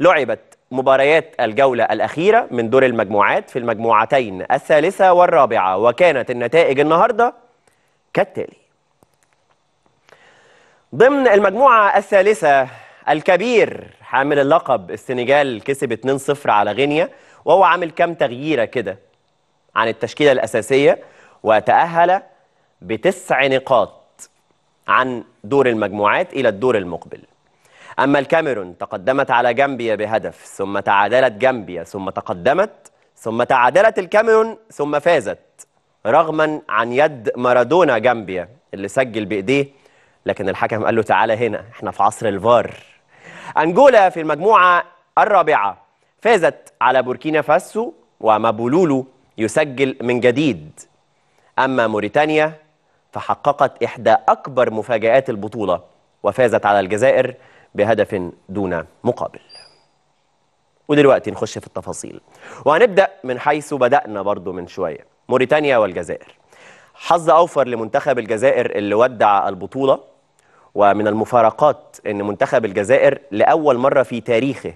لعبت مباريات الجولة الأخيرة من دور المجموعات في المجموعتين الثالثة والرابعة وكانت النتائج النهاردة كالتالي ضمن المجموعة الثالثة الكبير حامل اللقب السنغال كسب 2-0 على غينيا وهو عامل كام تغييرة كده عن التشكيلة الأساسية وتأهل بتسع نقاط عن دور المجموعات إلى الدور المقبل أما الكاميرون تقدمت على جامبيا بهدف ثم تعادلت جامبيا ثم تقدمت ثم تعادلت الكاميرون ثم فازت رغما عن يد مارادونا جامبيا اللي سجل بإيديه لكن الحكم قال له تعالى هنا احنا في عصر الفار أنجولا في المجموعة الرابعة فازت على بوركينا فاسو ومابولولو يسجل من جديد أما موريتانيا فحققت إحدى أكبر مفاجآت البطولة وفازت على الجزائر بهدف دون مقابل ودلوقتي نخش في التفاصيل وهنبدأ من حيث بدأنا برضو من شوية موريتانيا والجزائر حظ أوفر لمنتخب الجزائر اللي ودع البطولة ومن المفارقات أن منتخب الجزائر لأول مرة في تاريخه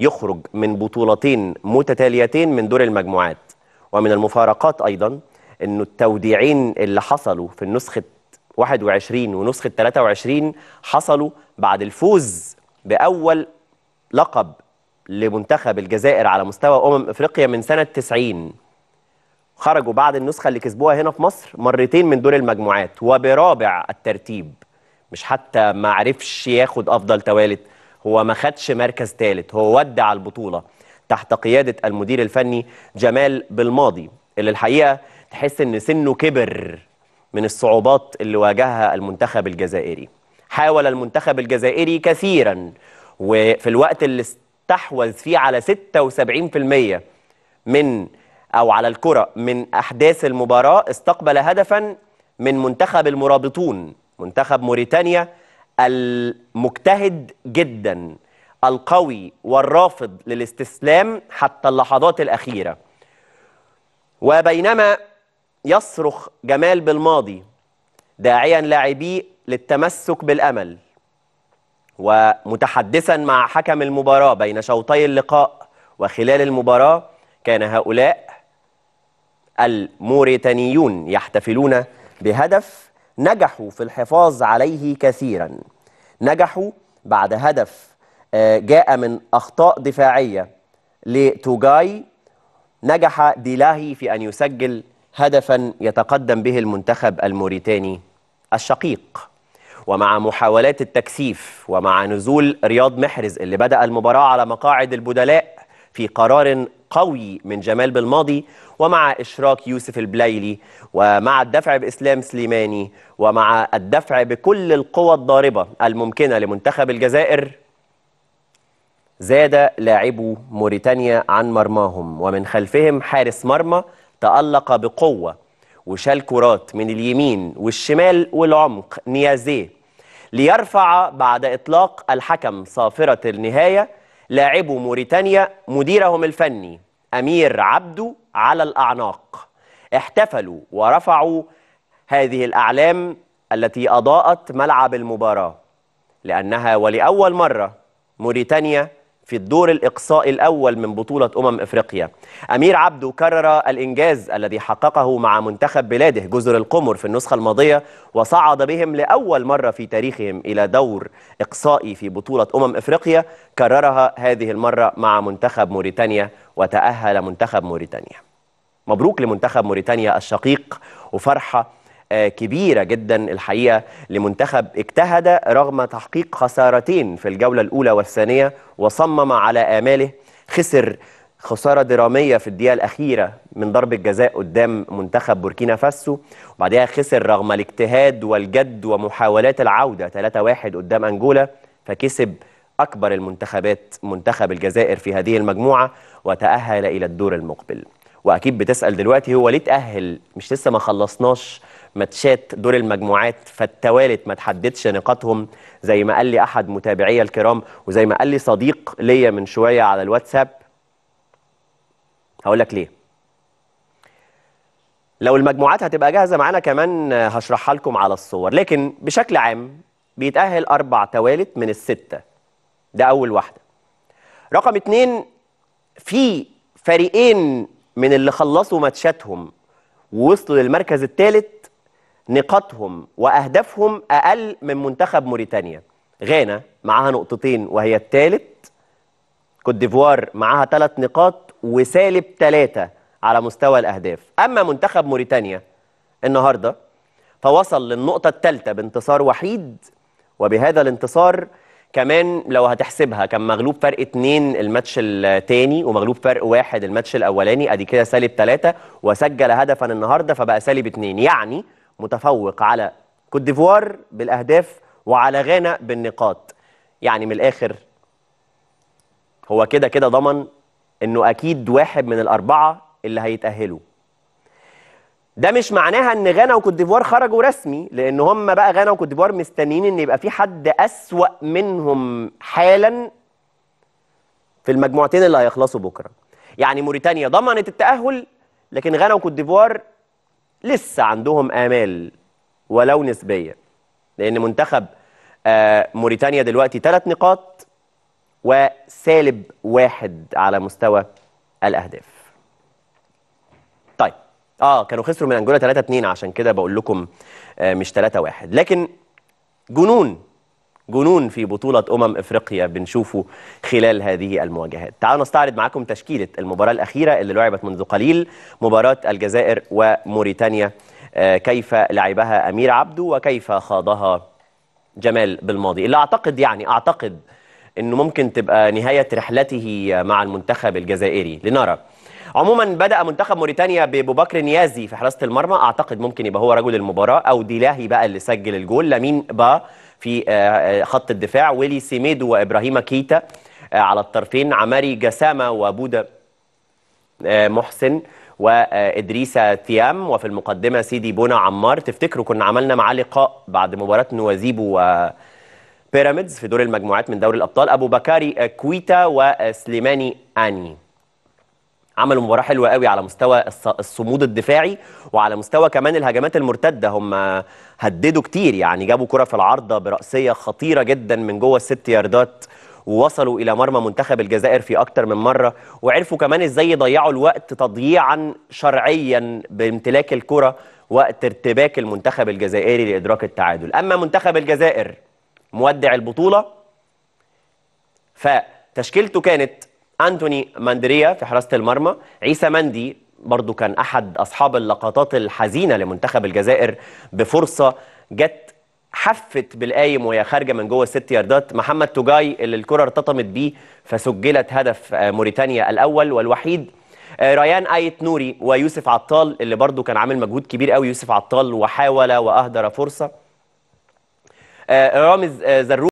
يخرج من بطولتين متتاليتين من دور المجموعات ومن المفارقات أيضا أنه التوديعين اللي حصلوا في النسخة 21 ونسخة 23 حصلوا بعد الفوز بأول لقب لمنتخب الجزائر على مستوى أمم إفريقيا من سنة 90 خرجوا بعد النسخة اللي كسبوها هنا في مصر مرتين من دور المجموعات وبرابع الترتيب مش حتى ما عرفش ياخد أفضل توالت هو ما خدش مركز ثالث هو ودع البطولة تحت قيادة المدير الفني جمال بالماضي اللي الحقيقة تحس إن سنه كبر من الصعوبات اللي واجهها المنتخب الجزائري حاول المنتخب الجزائري كثيرا وفي الوقت اللي استحوذ فيه على 76% من أو على الكرة من أحداث المباراة استقبل هدفا من منتخب المرابطون منتخب موريتانيا المجتهد جدا القوي والرافض للاستسلام حتى اللحظات الأخيرة وبينما يصرخ جمال بالماضي داعيا لاعبي للتمسك بالأمل ومتحدثا مع حكم المباراة بين شوطي اللقاء وخلال المباراة كان هؤلاء الموريتانيون يحتفلون بهدف نجحوا في الحفاظ عليه كثيرا نجحوا بعد هدف آه، جاء من أخطاء دفاعية لتوجاي نجح ديلاهي في أن يسجل هدفا يتقدم به المنتخب الموريتاني الشقيق ومع محاولات التكثيف ومع نزول رياض محرز اللي بدأ المباراة على مقاعد البدلاء في قرار قوي من جمال بالماضي ومع إشراك يوسف البليلي ومع الدفع بإسلام سليماني ومع الدفع بكل القوى الضاربة الممكنة لمنتخب الجزائر زاد لاعبو موريتانيا عن مرماهم ومن خلفهم حارس مرمى تألق بقوة وشال كرات من اليمين والشمال والعمق نيازيه ليرفع بعد إطلاق الحكم صافرة النهاية لاعبو موريتانيا مديرهم الفني أمير عبدو على الأعناق احتفلوا ورفعوا هذه الأعلام التي أضاءت ملعب المباراة لأنها ولأول مرة موريتانيا في الدور الإقصائي الأول من بطولة أمم إفريقيا أمير عبده كرر الإنجاز الذي حققه مع منتخب بلاده جزر القمر في النسخة الماضية وصعد بهم لأول مرة في تاريخهم إلى دور إقصائي في بطولة أمم إفريقيا كررها هذه المرة مع منتخب موريتانيا وتأهل منتخب موريتانيا مبروك لمنتخب موريتانيا الشقيق وفرحة آه، كبيرة جدا الحقيقة لمنتخب اجتهد رغم تحقيق خسارتين في الجولة الأولى والثانية وصمم على آماله خسر خسارة درامية في الدقيقة الأخيرة من ضربة جزاء قدام منتخب بوركينا فاسو وبعدها خسر رغم الاجتهاد والجد ومحاولات العودة 3-1 قدام أنجولا فكسب أكبر المنتخبات منتخب الجزائر في هذه المجموعة وتأهل إلى الدور المقبل وأكيد بتسأل دلوقتي هو ليه تأهل مش لسه ما خلصناش ماتشات دور المجموعات فالتوالت ما تحددش نقاطهم زي ما قال لي احد متابعي الكرام وزي ما قال لي صديق ليا من شويه على الواتساب هقول لك ليه لو المجموعات هتبقى جاهزه معانا كمان هشرحها لكم على الصور لكن بشكل عام بيتاهل اربع توالت من السته ده اول واحده رقم اتنين في فريقين من اللي خلصوا ماتشاتهم ووصلوا للمركز الثالث نقاطهم وأهدافهم أقل من منتخب موريتانيا غانا معاها نقطتين وهي الثالث كوت ديفوار معاها ثلاث نقاط وسالب ثلاثة على مستوى الأهداف أما منتخب موريتانيا النهاردة فوصل للنقطة الثالثة بانتصار وحيد وبهذا الانتصار كمان لو هتحسبها كان مغلوب فرق اتنين الماتش الثاني ومغلوب فرق واحد الماتش الاولاني ادي كده سالب ثلاثه وسجل هدفا النهارده فبقى سالب اتنين يعني متفوق على كوت ديفوار بالاهداف وعلى غانا بالنقاط يعني من الاخر هو كده كده ضمن انه اكيد واحد من الاربعه اللي هيتاهلوا ده مش معناها ان غانا وكوت ديفوار خرجوا رسمي لان هم بقى غانا وكوت ديفوار مستنيين ان يبقى في حد اسوا منهم حالا في المجموعتين اللي هيخلصوا بكره يعني موريتانيا ضمنت التاهل لكن غانا وكوت ديفوار لسه عندهم آمال ولو نسبية لأن منتخب آه، موريتانيا دلوقتي ثلاث نقاط وسالب واحد على مستوى الأهداف طيب اه كانوا خسروا من انجولا 3 2 عشان كده بقول لكم آه، مش 3 1 لكن جنون جنون في بطولة أمم إفريقيا بنشوفه خلال هذه المواجهات تعالوا نستعرض معكم تشكيلة المباراة الأخيرة اللي لعبت منذ قليل مباراة الجزائر وموريتانيا آه، كيف لعبها أمير عبده وكيف خاضها جمال بالماضي اللي أعتقد يعني أعتقد أنه ممكن تبقى نهاية رحلته مع المنتخب الجزائري لنرى عموما بدا منتخب موريتانيا ببوبكر نيازي في حراسه المرمى اعتقد ممكن يبقى هو رجل المباراه او ديلاهي بقى اللي سجل الجول لامين با في آه، آه، خط الدفاع ويلي سيميدو وابراهيم كيتا آه، على الطرفين عماري جسامه وبودا محسن وادريسا تيام وفي المقدمه سيدي بونا عمار تفتكروا كنا عملنا معاه لقاء بعد مباراه نوازيبو و بيراميدز في دور المجموعات من دوري الابطال ابو بكاري كويتا وسليماني اني عملوا مباراه حلوه قوي على مستوى الصمود الدفاعي وعلى مستوى كمان الهجمات المرتده هم هددوا كتير يعني جابوا كره في العارضه براسيه خطيره جدا من جوه الست ياردات ووصلوا الى مرمى منتخب الجزائر في اكتر من مره وعرفوا كمان ازاي يضيعوا الوقت تضييعا شرعيا بامتلاك الكره وقت ارتباك المنتخب الجزائري لادراك التعادل اما منتخب الجزائر مودع البطوله فتشكيلته كانت أنتوني ماندريا في حراسة المرمى عيسى مندي برضو كان أحد أصحاب اللقطات الحزينة لمنتخب الجزائر بفرصة جت حفت بالقايم وهي خارجه من جوه الست ياردات محمد توجاي اللي الكره ارتطمت بيه فسجلت هدف آه، موريتانيا الاول والوحيد آه، ريان ايت نوري ويوسف عطال اللي برضو كان عامل مجهود كبير قوي يوسف عطال وحاول واهدر فرصه آه، رامز زروق